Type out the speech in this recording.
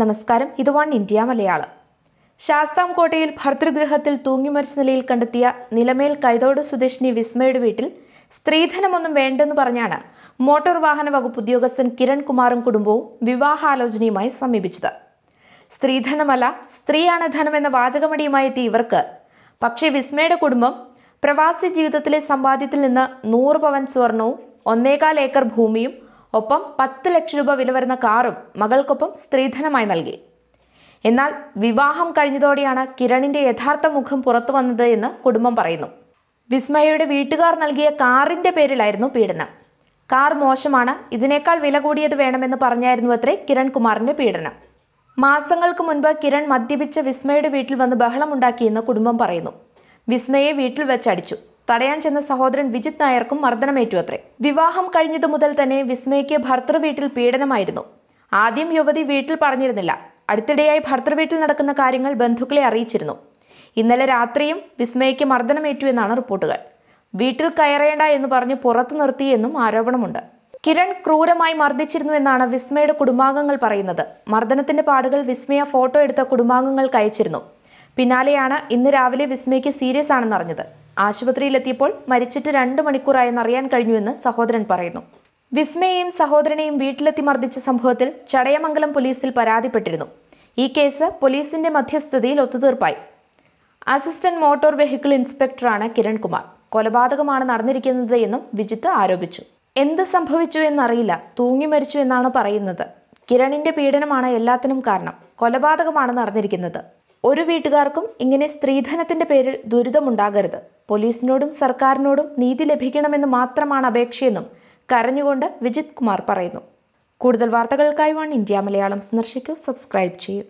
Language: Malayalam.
നമസ്കാരം ഇത് വൺ ഇന്ത്യ മലയാളം ശാസ്താംകോട്ടയിൽ ഭർതൃഗൃഹത്തിൽ തൂങ്ങിമരിച്ച നിലയിൽ കണ്ടെത്തിയ നിലമേൽ കൈതോട് സ്വദേശിനി വിസ്മയുടെ വീട്ടിൽ സ്ത്രീധനമൊന്നും വേണ്ടെന്ന് പറഞ്ഞാണ് മോട്ടോർ വാഹന വകുപ്പ് ഉദ്യോഗസ്ഥൻ കിരൺകുമാറും കുടുംബവും വിവാഹാലോചനയുമായി സമീപിച്ചത് സ്ത്രീധനമല്ല സ്ത്രീയാണ് ധനം എന്ന വാചകമടിയുമായി എത്തിയ ഇവർക്ക് പക്ഷേ വിസ്മയുടെ കുടുംബം പ്രവാസി ജീവിതത്തിലെ സമ്പാദ്യത്തിൽ നിന്ന് നൂറ് പവൻ സ്വർണവും ഒന്നേകാൽ ഏക്കർ ഭൂമിയും ഒപ്പം പത്ത് ലക്ഷം രൂപ വില വരുന്ന കാറും മകൾക്കൊപ്പം സ്ത്രീധനമായി നൽകി എന്നാൽ വിവാഹം കഴിഞ്ഞതോടെയാണ് കിരണിന്റെ യഥാർത്ഥ മുഖം പുറത്തു വന്നത് എന്ന് കുടുംബം പറയുന്നു വിസ്മയയുടെ വീട്ടുകാർ നൽകിയ കാറിന്റെ പേരിലായിരുന്നു പീഡനം കാർ മോശമാണ് ഇതിനേക്കാൾ വില കൂടിയത് വേണമെന്ന് പറഞ്ഞായിരുന്നു അത്രേ കിരൺകുമാറിന്റെ പീഡനം മാസങ്ങൾക്ക് മുൻപ് കിരൺ മദ്യപിച്ച വിസ്മയുടെ വീട്ടിൽ വന്ന് ബഹളമുണ്ടാക്കിയെന്ന് കുടുംബം പറയുന്നു വിസ്മയെ വീട്ടിൽ വെച്ചടിച്ചു തടയാൻ ചെന്ന സഹോദരൻ വിജിത് നായർക്കും മർദ്ദനമേറ്റു അത്രേ വിവാഹം കഴിഞ്ഞതു മുതൽ തന്നെ വിസ്മയ്ക്ക് ഭർത്തൃ വീട്ടിൽ പീഡനമായിരുന്നു ആദ്യം യുവതി വീട്ടിൽ പറഞ്ഞിരുന്നില്ല അടുത്തിടെയായി ഭർത്തൃ വീട്ടിൽ നടക്കുന്ന കാര്യങ്ങൾ ബന്ധുക്കളെ അറിയിച്ചിരുന്നു ഇന്നലെ രാത്രിയും വിസ്മയ്ക്ക് മർദ്ദനമേറ്റു എന്നാണ് റിപ്പോർട്ടുകൾ വീട്ടിൽ കയറേണ്ട എന്ന് പറഞ്ഞ് പുറത്തു നിർത്തിയെന്നും ആരോപണമുണ്ട് കിരൺ ക്രൂരമായി മർദ്ദിച്ചിരുന്നു എന്നാണ് വിസ്മയുടെ കുടുംബാംഗങ്ങൾ പറയുന്നത് മർദ്ദനത്തിന്റെ പാടുകൾ വിസ്മയ ഫോട്ടോ എടുത്ത കുടുംബാംഗങ്ങൾക്ക് അയച്ചിരുന്നു പിന്നാലെയാണ് ഇന്ന് രാവിലെ വിസ്മയ്ക്ക് സീരിയസ് ആണെന്നറിഞ്ഞത് ആശുപത്രിയിലെത്തിയപ്പോൾ മരിച്ചിട്ട് രണ്ട് അറിയാൻ കഴിഞ്ഞുവെന്ന് സഹോദരൻ പറയുന്നു വിസ്മയെയും സഹോദരനെയും വീട്ടിലെത്തി മർദ്ദിച്ച സംഭവത്തിൽ ചടയമംഗലം പോലീസിൽ പരാതിപ്പെട്ടിരുന്നു ഈ കേസ് പോലീസിന്റെ മധ്യസ്ഥതയിൽ ഒത്തുതീർപ്പായി അസിസ്റ്റന്റ് മോട്ടോർ വെഹിക്കിൾ ഇൻസ്പെക്ടറാണ് കിരൺകുമാർ കൊലപാതകമാണ് നടന്നിരിക്കുന്നത് എന്നും വിജിത്ത് ആരോപിച്ചു എന്ത് സംഭവിച്ചു എന്നറിയില്ല തൂങ്ങി മരിച്ചു എന്നാണ് പറയുന്നത് കിരണിന്റെ പീഡനമാണ് എല്ലാത്തിനും കാരണം കൊലപാതകമാണ് നടന്നിരിക്കുന്നത് ഒരു വീട്ടുകാർക്കും ഇങ്ങനെ സ്ത്രീധനത്തിന്റെ പേരിൽ ദുരിതമുണ്ടാകരുത് പോലീസിനോടും സർക്കാരിനോടും നീതി ലഭിക്കണമെന്ന് മാത്രമാണ് അപേക്ഷയെന്നും കരഞ്ഞുകൊണ്ട് വിജിത് കുമാർ പറയുന്നു കൂടുതൽ വാർത്തകൾക്കായി വൺ ഇന്ത്യ മലയാളം സന്ദർശിക്കൂ സബ്സ്ക്രൈബ് ചെയ്യൂ